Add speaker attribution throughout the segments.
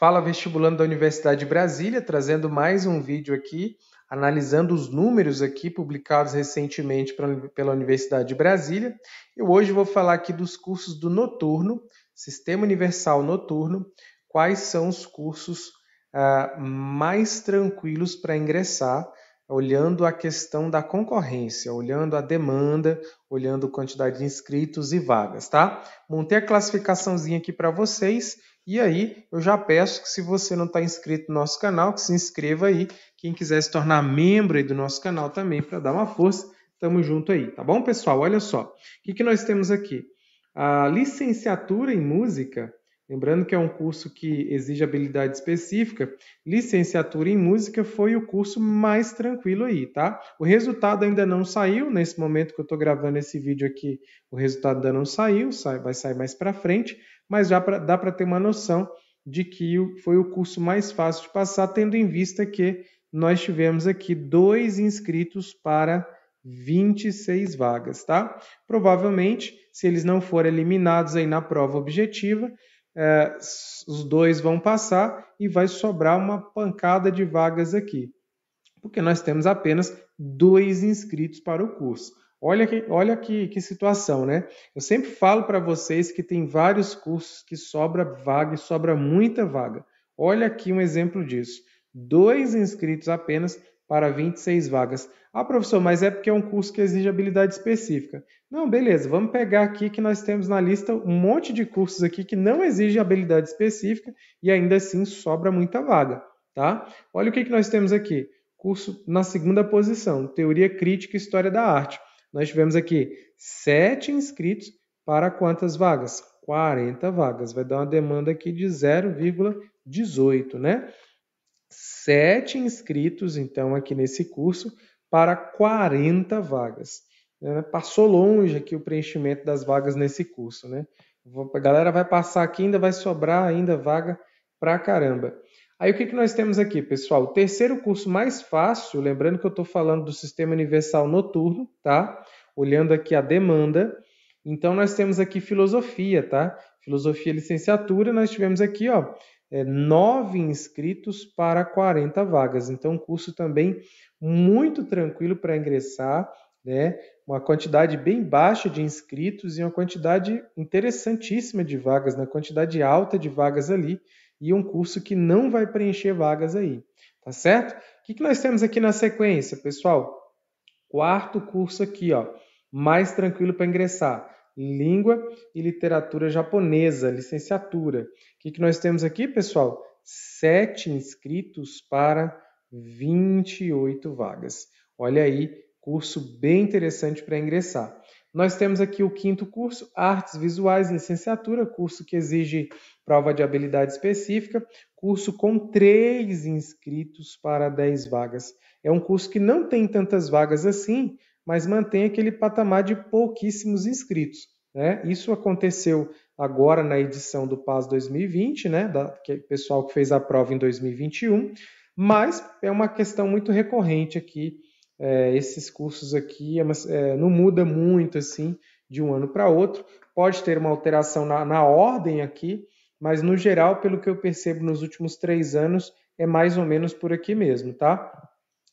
Speaker 1: Fala Vestibulando da Universidade de Brasília, trazendo mais um vídeo aqui, analisando os números aqui publicados recentemente pela Universidade de Brasília. E hoje vou falar aqui dos cursos do noturno, Sistema Universal Noturno, quais são os cursos ah, mais tranquilos para ingressar olhando a questão da concorrência, olhando a demanda, olhando a quantidade de inscritos e vagas, tá? Montei a classificaçãozinha aqui para vocês e aí eu já peço que se você não está inscrito no nosso canal, que se inscreva aí. Quem quiser se tornar membro do nosso canal também para dar uma força, tamo junto aí, tá bom, pessoal? Olha só, o que, que nós temos aqui? A licenciatura em música Lembrando que é um curso que exige habilidade específica, licenciatura em música foi o curso mais tranquilo aí, tá? O resultado ainda não saiu, nesse momento que eu estou gravando esse vídeo aqui, o resultado ainda não saiu, vai sair mais para frente, mas já pra, dá para ter uma noção de que foi o curso mais fácil de passar, tendo em vista que nós tivemos aqui dois inscritos para 26 vagas, tá? Provavelmente, se eles não forem eliminados aí na prova objetiva, é, os dois vão passar e vai sobrar uma pancada de vagas aqui, porque nós temos apenas dois inscritos para o curso. Olha que, olha que, que situação, né? Eu sempre falo para vocês que tem vários cursos que sobra vaga e sobra muita vaga. Olha aqui um exemplo disso. Dois inscritos apenas para 26 vagas. Ah, professor, mas é porque é um curso que exige habilidade específica. Não, beleza, vamos pegar aqui que nós temos na lista um monte de cursos aqui que não exige habilidade específica e ainda assim sobra muita vaga, tá? Olha o que, que nós temos aqui. Curso na segunda posição, Teoria Crítica e História da Arte. Nós tivemos aqui sete inscritos para quantas vagas? 40 vagas. Vai dar uma demanda aqui de 0,18, né? sete inscritos, então, aqui nesse curso, para 40 vagas. Né? Passou longe aqui o preenchimento das vagas nesse curso, né? A galera vai passar aqui, ainda vai sobrar ainda vaga pra caramba. Aí o que, que nós temos aqui, pessoal? O terceiro curso mais fácil, lembrando que eu estou falando do Sistema Universal Noturno, tá? Olhando aqui a demanda. Então, nós temos aqui filosofia, tá? Filosofia licenciatura, nós tivemos aqui, ó, é, 9 inscritos para 40 vagas. Então, curso também muito tranquilo para ingressar, né? uma quantidade bem baixa de inscritos e uma quantidade interessantíssima de vagas, na né? quantidade alta de vagas ali, e um curso que não vai preencher vagas aí, tá certo? O que, que nós temos aqui na sequência, pessoal? Quarto curso aqui, ó, mais tranquilo para ingressar. Língua e Literatura Japonesa, licenciatura. O que, que nós temos aqui, pessoal? Sete inscritos para 28 vagas. Olha aí, curso bem interessante para ingressar. Nós temos aqui o quinto curso, Artes Visuais Licenciatura, curso que exige prova de habilidade específica, curso com três inscritos para 10 vagas. É um curso que não tem tantas vagas assim, mas mantém aquele patamar de pouquíssimos inscritos. Né? Isso aconteceu agora na edição do PAS 2020, né? da, que é o pessoal que fez a prova em 2021, mas é uma questão muito recorrente aqui. É, esses cursos aqui é, é não muda muito assim de um ano para outro. Pode ter uma alteração na, na ordem aqui, mas no geral, pelo que eu percebo nos últimos três anos, é mais ou menos por aqui mesmo, tá?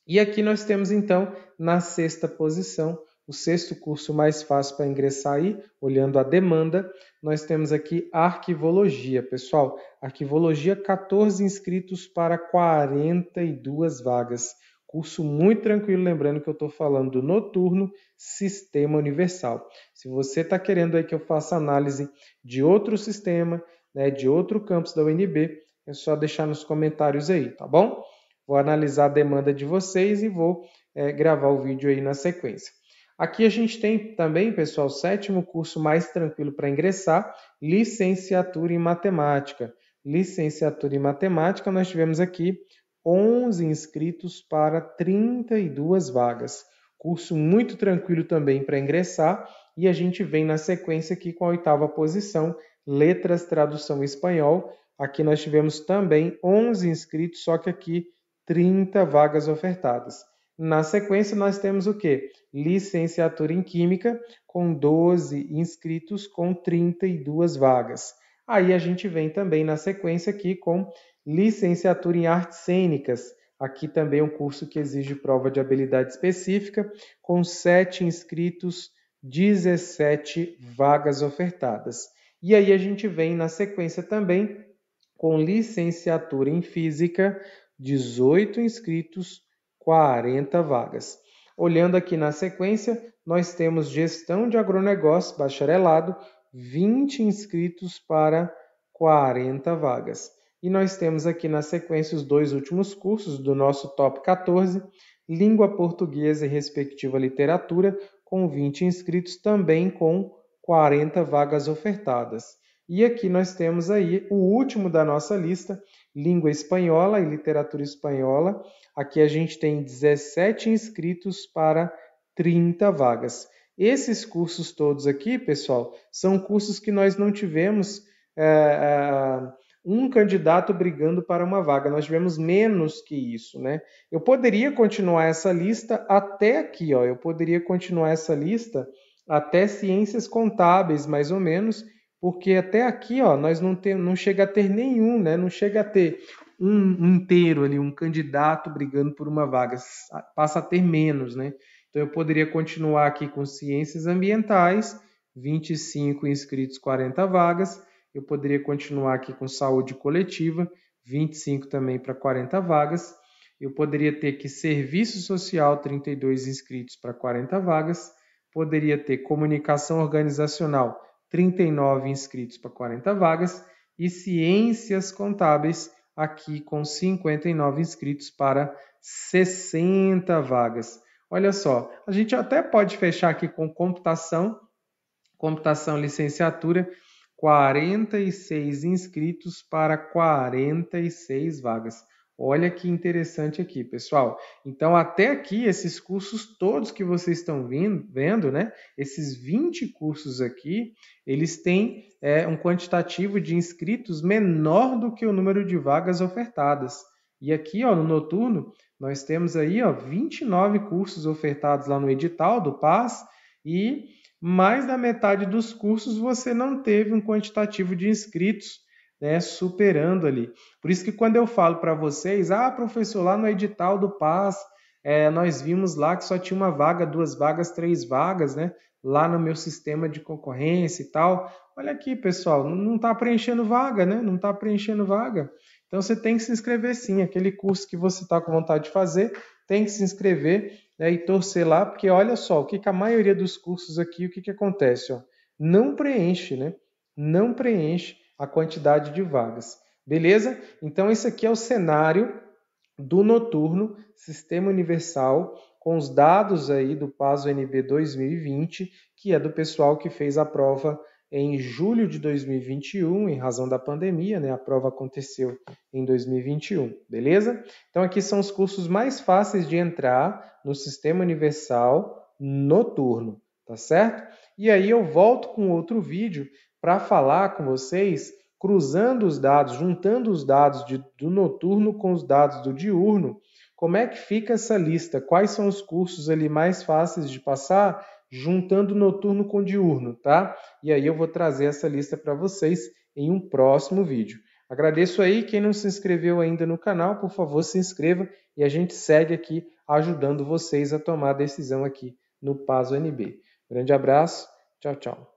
Speaker 1: E aqui nós temos então na sexta posição o sexto curso mais fácil para ingressar aí, olhando a demanda, nós temos aqui arquivologia. Pessoal, arquivologia, 14 inscritos para 42 vagas. Curso muito tranquilo, lembrando que eu estou falando noturno Sistema Universal. Se você está querendo aí que eu faça análise de outro sistema, né, de outro campus da UNB, é só deixar nos comentários aí, tá bom? vou analisar a demanda de vocês e vou é, gravar o vídeo aí na sequência. Aqui a gente tem também, pessoal, o sétimo curso mais tranquilo para ingressar, licenciatura em matemática. Licenciatura em matemática, nós tivemos aqui 11 inscritos para 32 vagas. Curso muito tranquilo também para ingressar e a gente vem na sequência aqui com a oitava posição, letras, tradução espanhol. Aqui nós tivemos também 11 inscritos, só que aqui 30 vagas ofertadas. Na sequência, nós temos o quê? Licenciatura em Química, com 12 inscritos, com 32 vagas. Aí a gente vem também na sequência aqui com Licenciatura em Artes Cênicas. Aqui também é um curso que exige prova de habilidade específica, com 7 inscritos, 17 vagas ofertadas. E aí a gente vem na sequência também com licenciatura em física, 18 inscritos, 40 vagas. Olhando aqui na sequência, nós temos gestão de agronegócio, bacharelado, 20 inscritos para 40 vagas. E nós temos aqui na sequência os dois últimos cursos do nosso top 14, língua portuguesa e respectiva literatura, com 20 inscritos também com 40 vagas ofertadas. E aqui nós temos aí o último da nossa lista, língua espanhola e literatura espanhola. Aqui a gente tem 17 inscritos para 30 vagas. Esses cursos todos aqui, pessoal, são cursos que nós não tivemos é, um candidato brigando para uma vaga. Nós tivemos menos que isso, né? Eu poderia continuar essa lista até aqui, ó. Eu poderia continuar essa lista até ciências contábeis, mais ou menos, porque até aqui ó, nós não, tem, não chega a ter nenhum, né? não chega a ter um inteiro ali, um candidato brigando por uma vaga, passa a ter menos. Né? Então eu poderia continuar aqui com ciências ambientais, 25 inscritos, 40 vagas. Eu poderia continuar aqui com saúde coletiva, 25 também para 40 vagas. Eu poderia ter aqui serviço social, 32 inscritos para 40 vagas. Poderia ter comunicação organizacional, 39 inscritos para 40 vagas, e Ciências Contábeis, aqui com 59 inscritos para 60 vagas. Olha só, a gente até pode fechar aqui com computação, computação licenciatura, 46 inscritos para 46 vagas. Olha que interessante aqui, pessoal. Então, até aqui, esses cursos todos que vocês estão vindo, vendo, né? Esses 20 cursos aqui, eles têm é, um quantitativo de inscritos menor do que o número de vagas ofertadas. E aqui, ó, no noturno, nós temos aí, ó, 29 cursos ofertados lá no edital do PAS e mais da metade dos cursos você não teve um quantitativo de inscritos né, superando ali. Por isso que quando eu falo para vocês, ah, professor, lá no edital do Paz, é, nós vimos lá que só tinha uma vaga, duas vagas, três vagas, né? Lá no meu sistema de concorrência e tal. Olha aqui, pessoal, não está preenchendo vaga, né? Não está preenchendo vaga. Então você tem que se inscrever sim. Aquele curso que você está com vontade de fazer, tem que se inscrever né, e torcer lá, porque olha só, o que, que a maioria dos cursos aqui, o que, que acontece? Ó, não preenche, né? Não preenche a quantidade de vagas. Beleza? Então, esse aqui é o cenário do noturno, Sistema Universal, com os dados aí do PASO NB 2020, que é do pessoal que fez a prova em julho de 2021, em razão da pandemia, né? A prova aconteceu em 2021, beleza? Então aqui são os cursos mais fáceis de entrar no Sistema Universal noturno, tá certo? E aí eu volto com outro vídeo para falar com vocês cruzando os dados, juntando os dados de, do noturno com os dados do diurno, como é que fica essa lista? Quais são os cursos ali mais fáceis de passar? Juntando noturno com diurno, tá? E aí eu vou trazer essa lista para vocês em um próximo vídeo. Agradeço aí quem não se inscreveu ainda no canal, por favor, se inscreva e a gente segue aqui ajudando vocês a tomar a decisão aqui no Paso NB. Grande abraço, tchau, tchau.